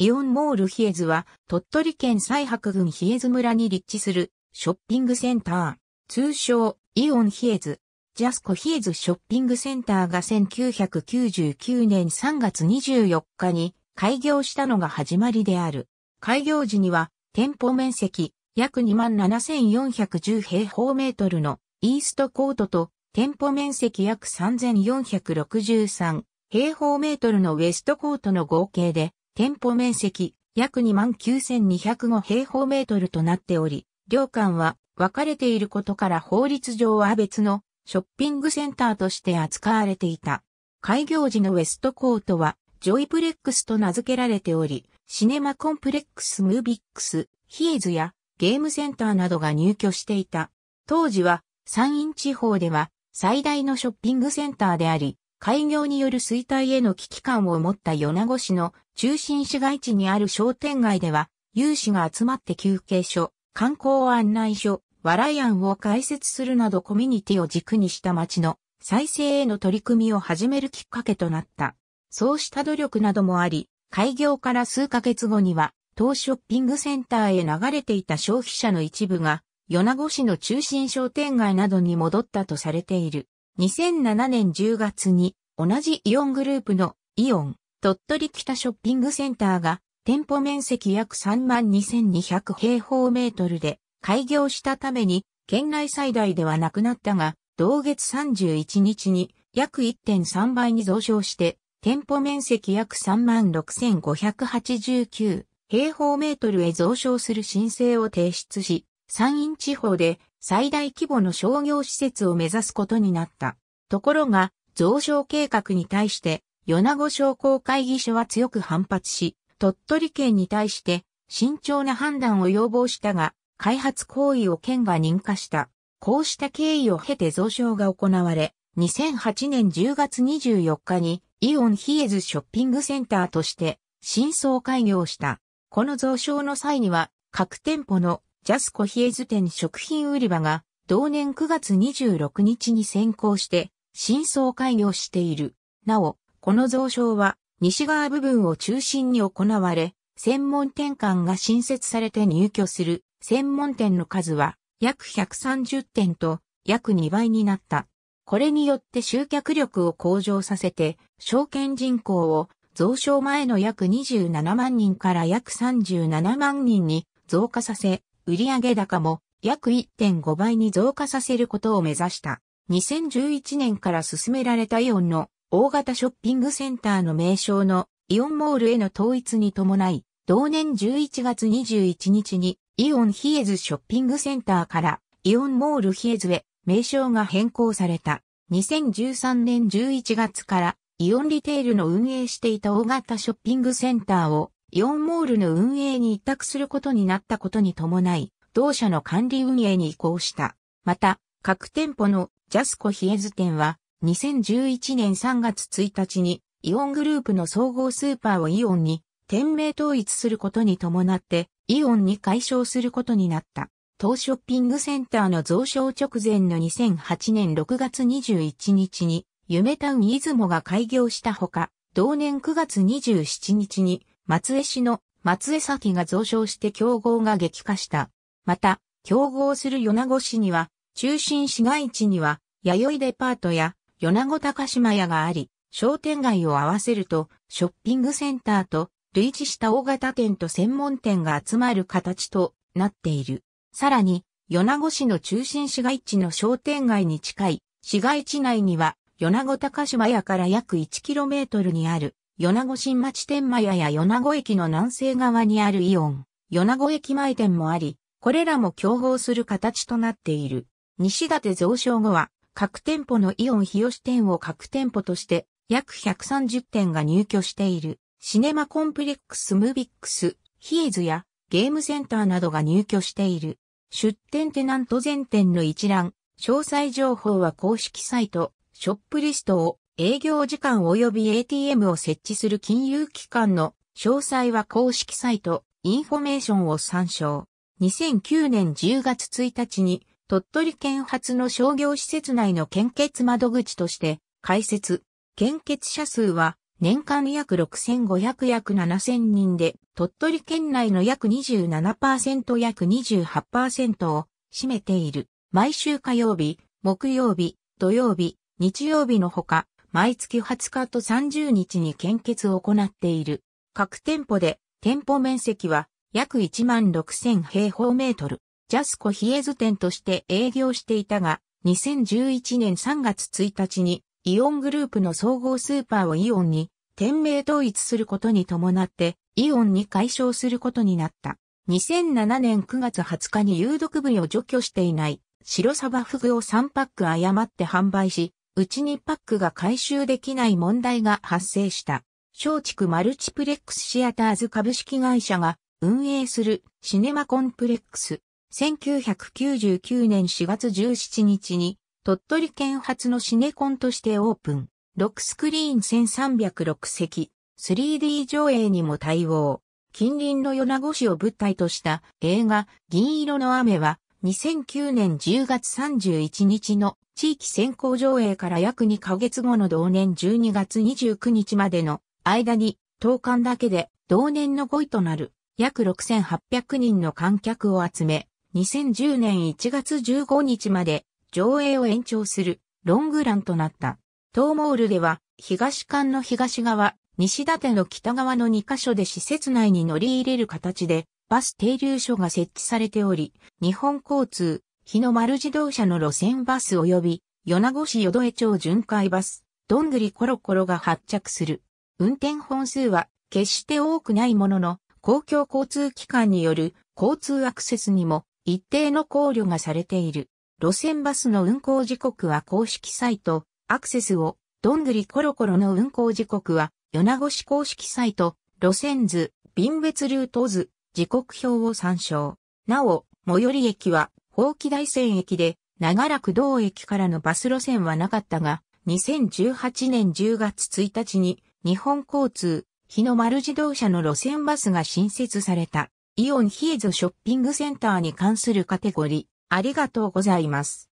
イオンモールヒエズは、鳥取県西白郡ヒエズ村に立地するショッピングセンター、通称イオンヒエズ、ジャスコヒエズショッピングセンターが1999年3月24日に開業したのが始まりである。開業時には店舗面積約27,410平方メートルのイーストコートと店舗面積約3,463平方メートルのウェストコートの合計で店舗面積約29,205平方メートルとなっており、両館は分かれていることから法律上は別のショッピングセンターとして扱われていた。開業時のウェストコートはジョイプレックスと名付けられており、シネマコンプレックスムービックス、ヒエズやゲームセンターなどが入居していた。当時は山陰地方では最大のショッピングセンターであり、開業による衰退への危機感を持った米子市の中心市街地にある商店街では、有志が集まって休憩所、観光案内所、笑い案を開設するなどコミュニティを軸にした街の再生への取り組みを始めるきっかけとなった。そうした努力などもあり、開業から数ヶ月後には、当ショッピングセンターへ流れていた消費者の一部が、米子市の中心商店街などに戻ったとされている。2007年10月に同じイオングループのイオン鳥取北ショッピングセンターが店舗面積約32,200平方メートルで開業したために県内最大ではなくなったが同月31日に約1.3倍に増床して店舗面積約36,589平方メートルへ増床する申請を提出し山陰地方で最大規模の商業施設を目指すことになった。ところが、増床計画に対して、米子商工会議所は強く反発し、鳥取県に対して慎重な判断を要望したが、開発行為を県が認可した。こうした経緯を経て増床が行われ、2008年10月24日にイオンヒエズショッピングセンターとして新装開業した。この増床の際には各店舗のジャスコヒエズ店食品売り場が同年9月26日に先行して新装開業している。なお、この増床は西側部分を中心に行われ、専門店館が新設されて入居する専門店の数は約130店と約2倍になった。これによって集客力を向上させて、証券人口を増床前の約27万人から約37万人に増加させ、売上高も約1.5倍に増加させることを目指した。2011年から進められたイオンの大型ショッピングセンターの名称のイオンモールへの統一に伴い、同年11月21日にイオンヒエズショッピングセンターからイオンモールヒエズへ名称が変更された。2013年11月からイオンリテールの運営していた大型ショッピングセンターをイオンモールの運営に委託することになったことに伴い、同社の管理運営に移行した。また、各店舗のジャスコヒエズ店は、2011年3月1日に、イオングループの総合スーパーをイオンに、店名統一することに伴って、イオンに解消することになった。当ショッピングセンターの増床直前の2008年6月21日に、夢タウン出雲が開業したほか、同年9月27日に、松江市の松江崎が増床して競合が激化した。また、競合する米子市には、中心市街地には、弥生デパートや、米子高島屋があり、商店街を合わせると、ショッピングセンターと、類似した大型店と専門店が集まる形となっている。さらに、米子市の中心市街地の商店街に近い、市街地内には、米子高島屋から約 1km にある米子新町天満屋や米子駅の南西側にあるイオン、米子駅前店もあり、これらも競合する形となっている。西立増床後は、各店舗のイオン日吉店を各店舗として、約130店が入居している、シネマコンプレックスムービックス、ヒエズやゲームセンターなどが入居している。出店テナント全店の一覧、詳細情報は公式サイト、ショップリストを営業時間及び ATM を設置する金融機関の詳細は公式サイト、インフォメーションを参照。2009年10月1日に、鳥取県発の商業施設内の献血窓口として開設。献血者数は年間約6500約7000人で、鳥取県内の約27%約28%を占めている。毎週火曜日、木曜日、土曜日、日曜日のほか、毎月20日と30日に献血を行っている。各店舗で、店舗面積は約1万6000平方メートル。ジャスコヒエズ店として営業していたが、2011年3月1日にイオングループの総合スーパーをイオンに店名統一することに伴ってイオンに解消することになった。2007年9月20日に有毒部位を除去していない白サバフグを3パック誤って販売し、うちにパックが回収できない問題が発生した。松竹マルチプレックスシアターズ株式会社が運営するシネマコンプレックス。1999年4月17日に鳥取県発のシネコンとしてオープン。6スクリーン1306席、3D 上映にも対応。近隣の米子市を舞台とした映画銀色の雨は2009年10月31日の地域先行上映から約2ヶ月後の同年12月29日までの間に、当館だけで同年の5位となる約6800人の観客を集め、2010年1月15日まで上映を延長するロングランとなった。東モールでは東館の東側、西館の北側の2カ所で施設内に乗り入れる形でバス停留所が設置されており、日本交通、日の丸自動車の路線バス及び、米子市淀江町巡回バス、どんぐりコロコロが発着する。運転本数は決して多くないものの、公共交通機関による交通アクセスにも一定の考慮がされている。路線バスの運行時刻は公式サイト、アクセスを、どんぐりコロコロの運行時刻は、米子市公式サイト、路線図、便別ルート図、時刻表を参照。なお、最寄り駅は、大木大山駅で、長らく道駅からのバス路線はなかったが、2018年10月1日に日本交通、日の丸自動車の路線バスが新設されたイオンヒエゾショッピングセンターに関するカテゴリー、ありがとうございます。